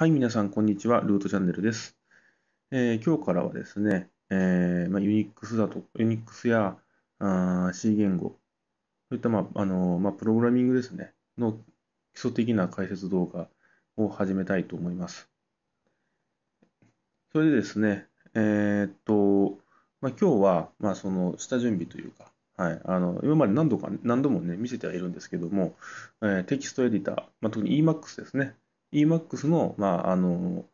はい、皆さん、こんにちは。ルートチャンネルです。えー、今日からはですね、えーまあ、ユニックスだと、ユニックスやあ C 言語、そういった、まああのまあ、プログラミングですね、の基礎的な解説動画を始めたいと思います。それでですね、えー、っと、まあ、今日は、まあ、その下準備というか、はい、あの今まで何度か何度もね、見せてはいるんですけども、えー、テキストエディター、まあ、特に Emacs ですね、EMAX の、まあ、あの、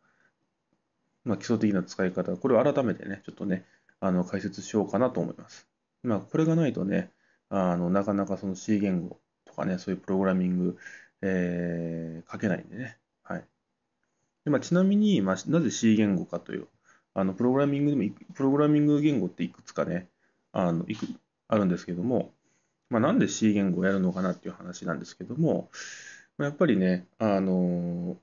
まあ、基礎的な使い方、これを改めてね、ちょっとね、あの、解説しようかなと思います。まあ、これがないとね、あの、なかなかその C 言語とかね、そういうプログラミング、えー、書けないんでね。はい。でまあ、ちなみに、まあ、なぜ C 言語かという、あの、プログラミングでも、プログラミング言語っていくつかね、あの、いく、あるんですけども、まあ、なんで C 言語をやるのかなっていう話なんですけども、やっぱりね、あの、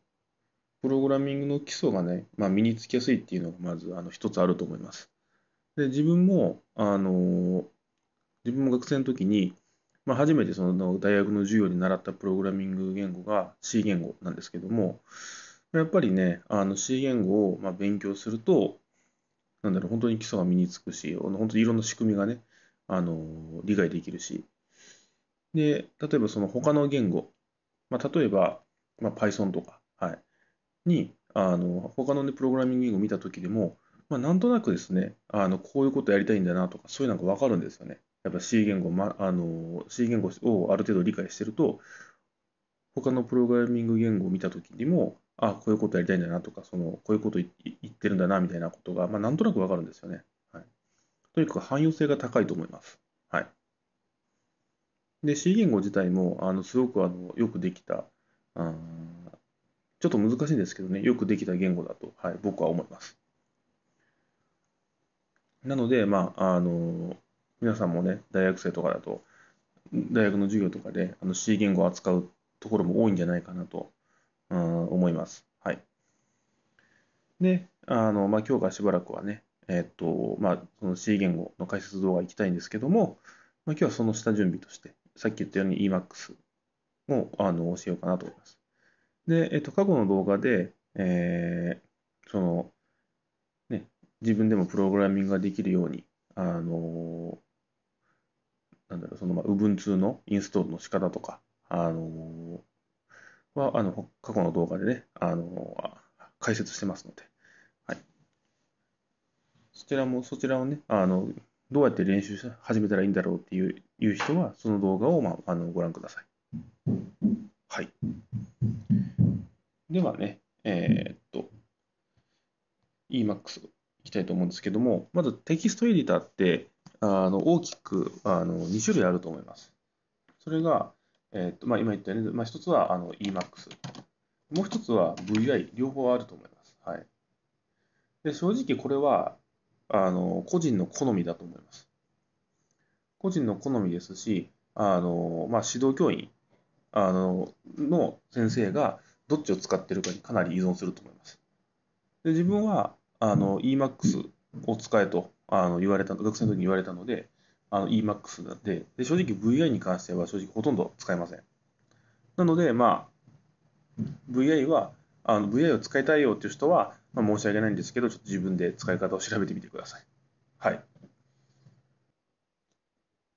プログラミングの基礎がね、まあ、身につきやすいっていうのがまずあの一つあると思います。で、自分も、あの、自分も学生の時に、まあ、初めてその大学の授業に習ったプログラミング言語が C 言語なんですけども、やっぱりね、あの C 言語をまあ勉強すると、なんだろう、本当に基礎が身につくし、本当にいろんな仕組みがね、あの理解できるし、で、例えばその他の言語、まあ、例えば、まあ、Python とか、はい、に、あの、他のね、プログラミング言語を見たときでも、まあ、なんとなくですね、あの、こういうことやりたいんだなとか、そういうのがわかるんですよね。やっぱ C 言語、ま、あの、C 言語をある程度理解してると、他のプログラミング言語を見たときにも、あ、こういうことやりたいんだなとか、その、こういうこと言ってるんだな、みたいなことが、まあ、なんとなくわかるんですよね。はい。とにかく汎用性が高いと思います。はい。で、C 言語自体も、あの、すごく、あの、よくできた、あちょっと難しいんですけどね、よくできた言語だと、はい、僕は思います。なので、まあ、あの、皆さんもね、大学生とかだと、大学の授業とかで、あの、C 言語を扱うところも多いんじゃないかなと、うん、思います。はい。で、あの、まあ、今日からしばらくはね、えっと、まあ、その C 言語の解説動画行きたいんですけども、まあ、今日はその下準備として、さっき言ったように e m a x をあのようかなと思います。で、えっと、過去の動画で、えー、その、ね、自分でもプログラミングができるように、あのなんだろう、その、まあ、Ubuntu のインストールの仕方とか、あのは、あの、過去の動画でね、あの解説してますので、はい。そちらも、そちらをね、あの、どうやって練習し始めたらいいんだろうっていういう人は、その動画を、まあ、あのご覧ください。はい。ではね、えー、っと、e m a x いきたいと思うんですけども、まずテキストエディターって、あの大きくあの2種類あると思います。それが、えー、っとまあ、今言ったように、まあ、1つはあの e m a x もう1つは VI、両方あると思います。はい、で正直これはあの、個人の好みだと思います。個人の好みですし、あの、まあ、指導教員、あの、の先生がどっちを使ってるかにかなり依存すると思います。で、自分は、あの、EMAX を使えと、あの、言われた、学生の時に言われたので、あの、EMAX なんで、で、正直 VI に関しては正直ほとんど使えません。なので、まあ、VI は、あの VI を使いたいよっていう人は、まあ、申し訳ないんですけど、ちょっと自分で使い方を調べてみてください。はい。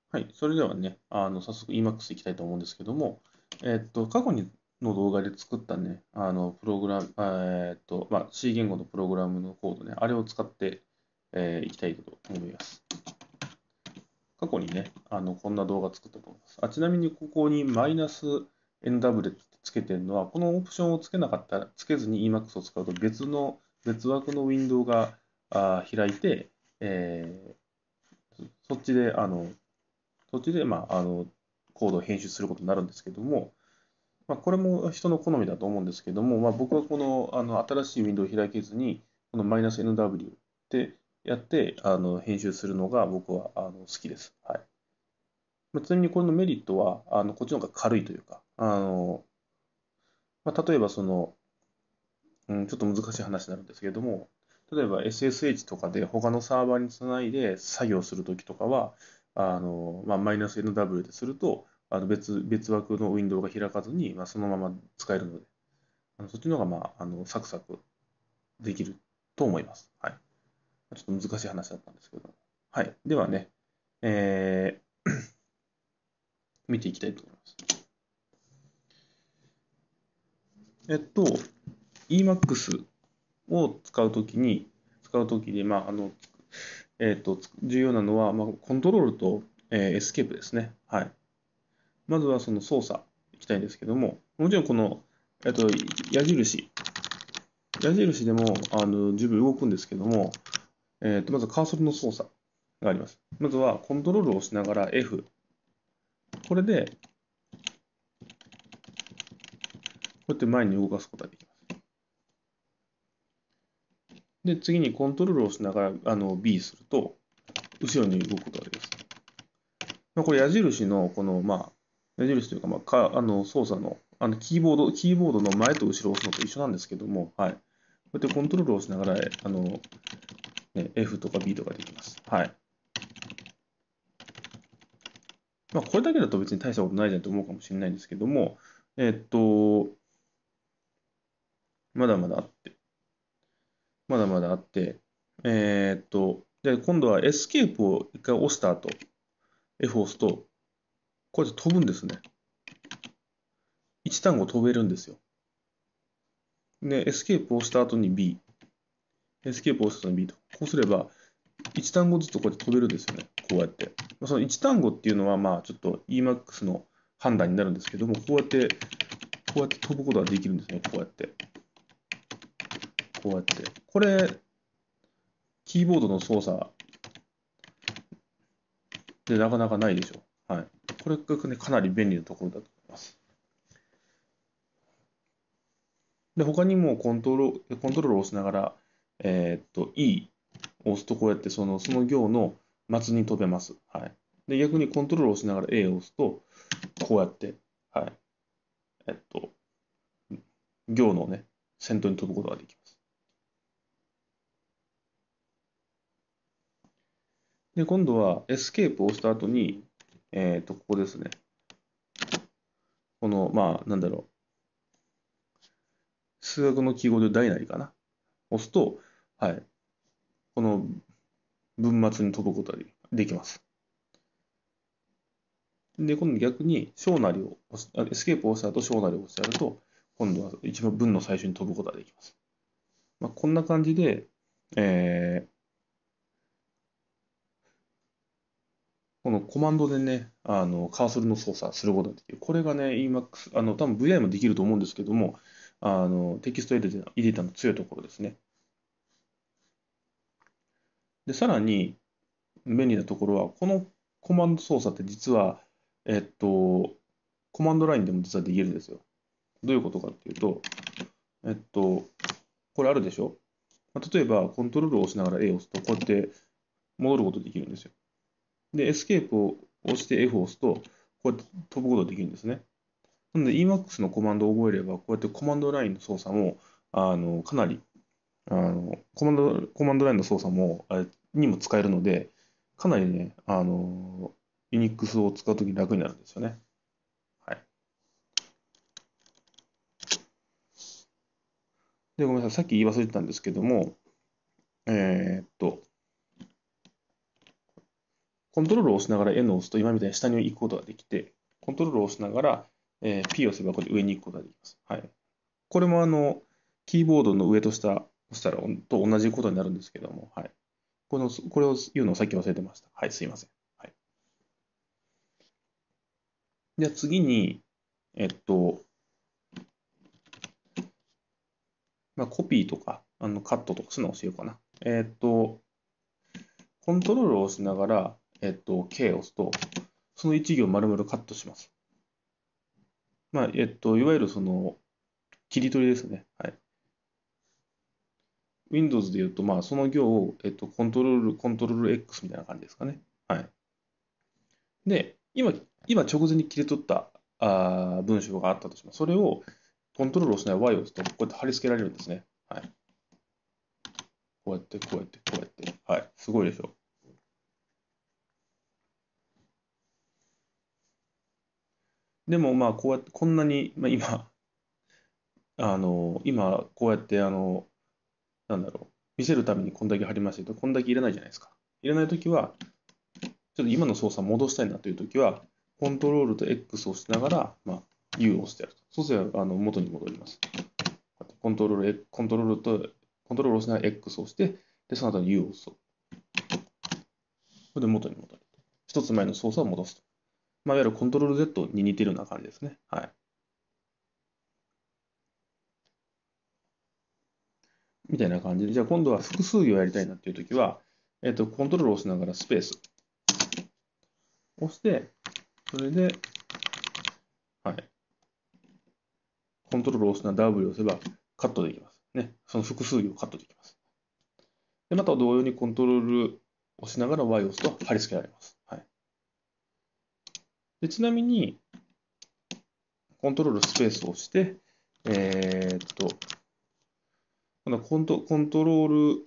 はい、それではね、あの早速 Emacs いきたいと思うんですけども、えっと、過去にの動画で作ったね、あのプログラム、えっとまあ、C 言語のプログラムのコードね、あれを使って、えー、いきたいと思います。過去にね、あのこんな動画作ったと思います。あちなみにここにマイナス NW ってつけてるのは、このオプションをつけなかったら、つけずに Emacs を使うと別の別枠のウィンドウがあ開いて、えー、そっちで、あの、そっちで、まあ、あの、コードを編集することになるんですけども、まあ、これも人の好みだと思うんですけども、まあ、僕はこのあの新しいウィンドウを開けずに、このマイナス NW ってやってあの編集するのが僕はあの好きです。はいまちなみにこれのメリットは、あのこっちの方が軽いというか、あのまあ、例えばその、ん、ちょっと難しい話になるんですけれども、例えば SSH とかで他のサーバーにつないで作業するときとかは、あの、マイナス NW ですると、あの別別枠のウィンドウが開かずに、まあ、そのまま使えるので、あのそっちの方が、まあ、あのサクサクできると思います。はい。ちょっと難しい話だったんですけど。はい。ではね、えー 見ていきたいと思います。えっと、Emacs を使うときに、使うときに、まあ、あの、えっ、ー、と、重要なのは、まあ、コントロールと、えー、エスケープですね。はい。まずはその操作いきたいんですけども、もちろんこの、えっ、と、矢印、矢印でも、あの、十分動くんですけども、えっ、と、まずカーソルの操作があります。まずは、コントロールを押しながら F。これで、こうやって前に動かすことができます。で、次にコントロールをしながらあの B すると、後ろに動くことができます。まあ、これ矢印の、この、まあ、矢印というか、まあ、かあの操作の、あのキーボード、キーボードの前と後ろを押すのと一緒なんですけども、はい。こうやってコントロールをしながら、あの、ね、F とか B とかできます。はい。まあ、これだけだと別に大したことないじゃんと思うかもしれないんですけども、えっと、まだまだあって、まだまだあって、えー、っと、で、今度はエスケープを一回押した後、F を押すと、こうやって飛ぶんですね。1単語飛べるんですよ。で、エスケープを押した後に B。エスケープを押した後に B と。こうすれば、1単語ずつこうやって飛べるんですよね。こうやって。その1単語っていうのは、まあちょっと EMAX の判断になるんですけども、こうやって、こうやって飛ぶことができるんですね。こうやって。こうやって。これ、キーボードの操作でなかなかないでしょ。はい。これが、ね、かなり便利なところだと思います。で、他にもコントロール、コントロールを押しながら、えー、っと、E を押すとこうやってその、その行の末に飛べます。はい。で、逆にコントロールを押しながら A を押すと、こうやって、はい。えっと、行のね、先頭に飛ぶことができます。で、今度はエスケープを押した後に、えっ、ー、と、ここですね。この、まあ、なんだろう。数学の記号で大なりかな。押すと、はい。この文末に飛ぶことができます。で、今度逆に小なりをエスケープを押した後、小なりを押してやると、今度は一番文の最初に飛ぶことができます。まあ、こんな感じで、えー、このコマンドでね、あのカーソルの操作することができる。これがね、EMAX、あの多分 VI もできると思うんですけども、あのテキストエディターの強いところですね。で、さらに便利なところは、このコマンド操作って実は、えっと、コマンドラインでも実はできるんですよ。どういうことかっていうと、えっと、これあるでしょ例えば、コントロールを押しながら A を押すと、こうやって戻ることできるんですよ。で、エスケープを押して F を押すと、こうやって飛ぶことができるんですね。なので Emacs のコマンドを覚えれば、こうやってコマンドラインの操作も、あの、かなり、あの、コマンド、コマンドラインの操作も、にも使えるので、かなりね、あの、ニックスを使うとき楽になるんですよね。はい。で、ごめんなさい。さっき言い忘れてたんですけども、えー、っと、コントロールを押しながら N を押すと今みたいに下に行くことができて、コントロールを押しながら、えー、P を押せばこれ上に行くことができます。はい、これもあのキーボードの上と下押したらと同じことになるんですけども、はい、このこれを言うのをさっき忘れてました。はい、すいません。はい、じゃあ次に、えっと、まあ、コピーとかあのカットとかそういうのを教えようかな。えっと、コントロールを押しながら、えっと、K を押すと、その1行丸々カットします。まあ、えっと、いわゆるその、切り取りですね。はい。Windows で言うと、まあ、その行を、えっと、コントロール、コントロール X みたいな感じですかね。はい。で、今、今直前に切り取ったあ文章があったとします。それを、コントロールをしない Y を押すと、こうやって貼り付けられるんですね。はい。こうやって、こうやって、こうやって。はい。すごいでしょ。う。でもまあこうやってこんなに、まあ、今 あの今こうやってあのなんだろう見せるためにこんだけ貼りましたけどこんだけ入れないじゃないですか入れないときはちょっと今の操作戻したいなというときはコントロールと X を押しながら、まあ、U を押してやるとそうすればあの元に戻りますコントロールコントロールとコントロールをしながら X を押してでその後に U を押すとこれで元に戻る一つ前の操作を戻すとまあ、いわゆるコントロール Z に似てるような感じですね。はい。みたいな感じで、じゃあ今度は複数行やりたいなっていうときは、えっ、ー、と、コントロールを押しながらスペース。押して、それで、はい。コントロールを押すな W を押せばカットできます。ね。その複数行をカットできます。で、また同様にコントロールを押しながら Y を押すと貼り付けられます。でちなみに、コントロールスペースを押して、えー、っと、コントコントロール、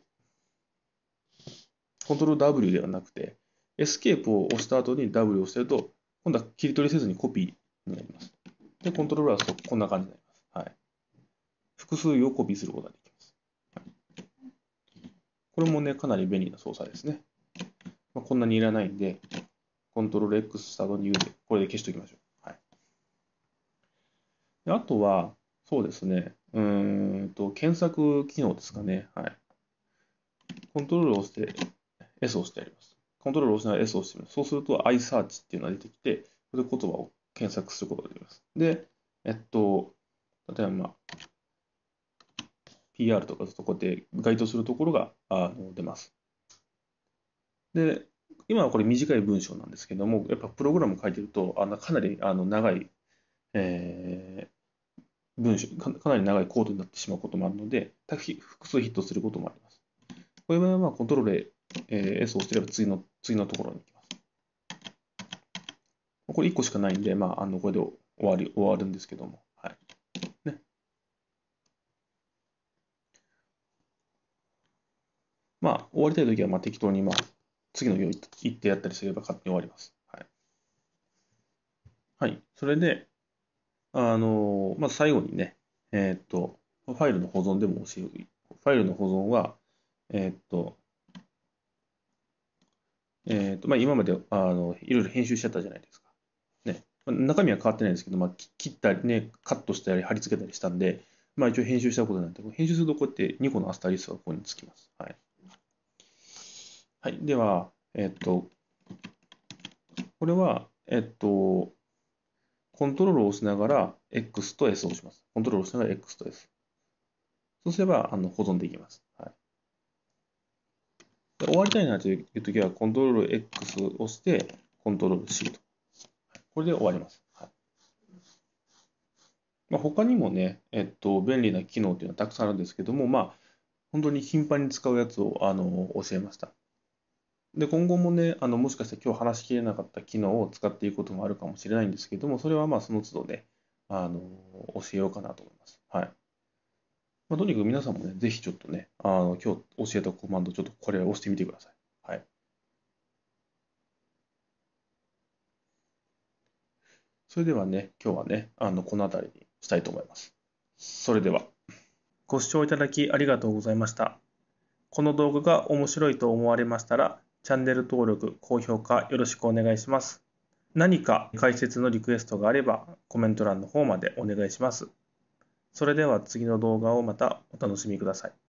コントロール W ではなくて、エスケープを押した後に W を押せると、今度は切り取りせずにコピーになります。で、コントロールはこんな感じになります。はい。複数をコピーすることができます。これもね、かなり便利な操作ですね。まあ、こんなにいらないんで、コントロール X 下の U で、これで消しておきましょう。はい。であとは、そうですね、うんと、検索機能ですかね。はい。コントロールを押して、S を押してやります。コントロールを押しながら S を押してみます。そうすると iSearch っていうのが出てきて、これで言葉を検索することができます。で、えっと、例えば、まあ、PR とかそこで該当するところがあの出ます。で、今はこれ短い文章なんですけども、やっぱプログラム書いてると、あのかなりあの長い、えー、文章か、かなり長いコードになってしまうこともあるので、複数ヒットすることもあります。こういう場合は、まあ、コントロール、え S を押しれば次の、次のところに行きます。これ1個しかないんで、まあ、あのこれで終わり終わるんですけども。はいね、まあ、終わりたいときはまあ適当に、まあ、次の行ってやったりすれば勝手に終わります。はい。はい。それで、あの、まあ、最後にね、えっ、と、ファイルの保存でも教える。ファイルの保存は、えっ、と、えっ、と、まあ、今まで、あの、いろいろ編集しちゃったじゃないですか。ね。まあ、中身は変わってないんですけど、まあ、切ったりね、カットしたり貼り付けたりしたんで、まあ、一応編集したことなんで、編集するとこうやって2個のアスタリスクがここにつきます。はい。はい。では、えっと、これは、えっと、コントロールを押しながら X と S を押します。コントロールを押しながら X と S。そうすれば、あの、保存できます。はい。で終わりたいなというときは、コントロール X を押して、コントロール C と。これで終わります。はいまあ、他にもね、えっと、便利な機能というのはたくさんあるんですけども、まあ、本当に頻繁に使うやつをあの教えました。で今後もねあのもしかして今日話しきれなかった機能を使っていくこともあるかもしれないんですけどもそれはまあその都度ねあの教えようかなと思います。はいまあ、とにかく皆さんもねぜひちょっとねあの今日教えたコマンドちょっとこれを押してみてください。はい、それではね今日はねあのこの辺りにしたいと思います。それではご視聴いただきありがとうございました。この動画が面白いと思われましたらチャンネル登録、高評価よろしくお願いします。何か解説のリクエストがあればコメント欄の方までお願いします。それでは次の動画をまたお楽しみください。